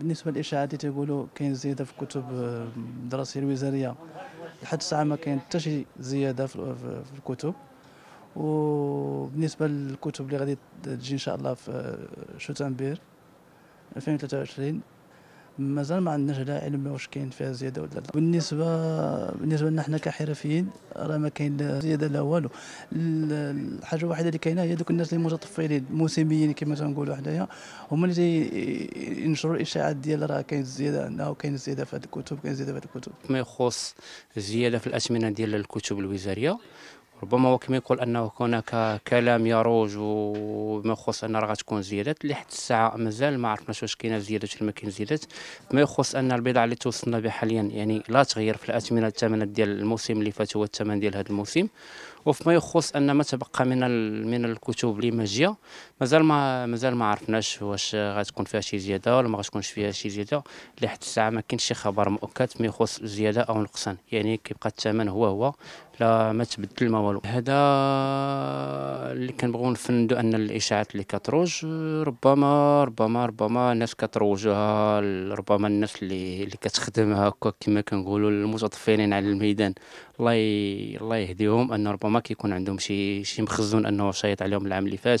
بالنسبه للاشاعات اللي تيقولوا كاين زياده في الكتب الدراسيه آه، الوزاريه لحد الساعه ما كاين حتى شي زياده في الكتب وبالنسبه للكتب اللي غادي تجي ان شاء الله في آه، شوتنبير 2023 مازال ما عندناش لا علم واش كاين فيها زياده ولا لا بالنسبه بالنسبه لنا حنا كحرفيين راه ما كاين لا زياده لا والو الحاجه الوحيده اللي كاينه هي دوك الناس اللي متطفلين الموسميين كما تنقولوا حنايا هما اللي ينشروا الاشاعات ديال راه كاين الزياده عندنا وكاين الزياده في هذه الكتب كاين الزياده في هذه الكتب ما يخص الزياده في الاثمنه ديال الكتب الوزاريه ربما هو كما يقول انه هناك كلام يروج وما يخص ان راه غتكون زيادات اللي حتى الساعه مازال ما عرفناش واش كاينه زيادات ولا ما كاين زيادات ما يخص ان البضاعه اللي توصلنا بها حاليا يعني لا تغير في الاثمنه الثمن ديال الموسم اللي فات هو الثمن ديال هذا الموسم وفيما يخص ان ما تبقى من من الكتب اللي ماجيه مازال ما مازال ما عرفناش واش غتكون فيها شي زياده ولا ما غتكونش فيها شي زياده لحد الساعه ما كاينش شي خبر مؤكد ما يخص زياده او نقصان يعني كيبقى الثمن هو هو لا ما تبدل ما والو هذا اللي كنبغيو نفندو ان الاشاعات اللي كتروج ربما ربما ربما الناس كتروجها ربما الناس اللي اللي كتخدمها هكا كما كنقولوا المتطفلين على الميدان الله ي... الله يهديهم ان ربما كيكون عندهم شي شي مخزون انه شايط عليهم العام اللي فات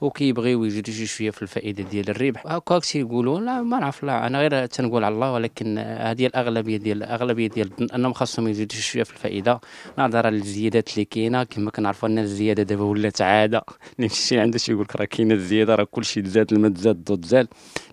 وكيبغيو يجري شي شويه في الفائده ديال الربح هكاك تيقولوا لا ما نعرف لا انا غير تنقول على الله ولكن هذه الاغلبيه ديال الاغلبيه ديال انهم خاصهم يزيدوا شي شويه في الفائده نظرا للزيادات اللي كاينه كما كنعرفوا ان الزياده دابا ولات عاليه العاده اللي مشيتي عنده تيقول لك راه كاينه الزياده راه كلشي تزاد الماء تزاد الضوء تزاد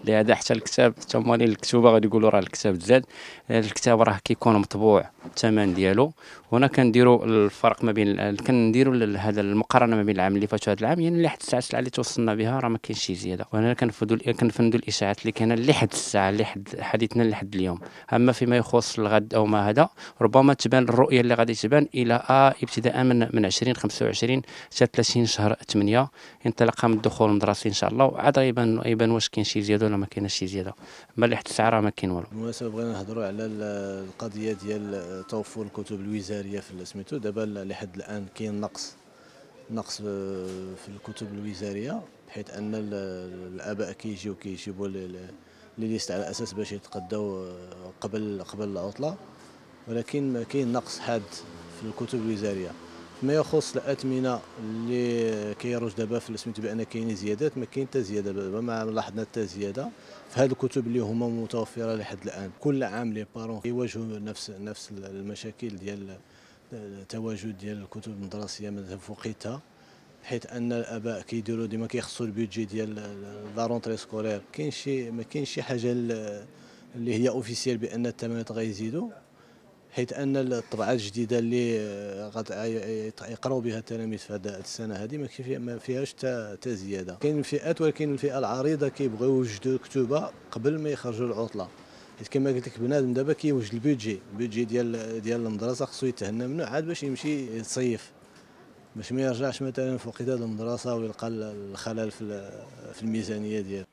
لهذا حتى الكتاب حتى اللي الكتوبه غادي يقولوا راه الكتاب تزاد الكتاب راه كيكون مطبوع الثمن ديالو هنا كنديروا الفرق ما بين كنديروا هذا المقارنه ما بين العام اللي فات وهذا العام يعني لحد الساعه اللي توصلنا بها راه ما كاينش شي زياده وهنا كنفندوا كنفندوا الاشاعات اللي كاينه لحد الساعه لحد حديثنا لحد اليوم اما فيما يخص الغد او ما هذا ربما تبان الرؤيه اللي غادي تبان الى آه ابتداء من من 20 25 حتى 30 شهر شهر 8 ينطلق من الدخول المدرسي ان شاء الله وعاد يبان يبان واش كاين شي زياده ولا ما كاينش شي زياده اما اللي حتى الساعه راه ما كاين والو بالمناسبه بغينا نهضروا على القضيه ديال توفر الكتب الوزاريه في سميتو دابا لحد الان كاين نقص نقص في الكتب الوزاريه بحيث ان الاباء كيجيو كيجيبوا ليست على اساس باش يتقداو قبل قبل العطله ولكن كاين نقص حاد في الكتب الوزاريه ما يخص الاثمنه اللي كيروج دابا في سميتو بان كاين زيادات ما كاين حتى زياده دابا ما لاحظنا حتى زياده في هذه الكتب اللي هما متوفره لحد الان كل عام لي بارون يواجهوا نفس نفس المشاكل ديال التواجد ديال الكتب المدرسيه مثلا فوقيتها حيث حيت ان الاباء كيديروا ديما كيخصوا البيدجي ديال لا رونتري سكولير كاين شي ما كاينش شي حاجه اللي هي اوفيسيال بان الثمن غيزيدوا حيث ان الطبعات الجديده اللي آه، غيقراو آه، آه، بها التلاميذ في هذه السنه هذه ما ما فيهاش حتى زياده كاين فئات ولكن الفئه العريضه كيبغيو يوجدوا كتبه قبل ما يخرجوا العطله حيت كما قلت لك بنادم دابا كيوجد البيدجي البيدجي ديال ديال المدرسه خصو يتهنى منه عاد باش يمشي يصيف باش ما يرجعش مثلا في وقت المدرسه ويلقى الخلل في الميزانيه ديالو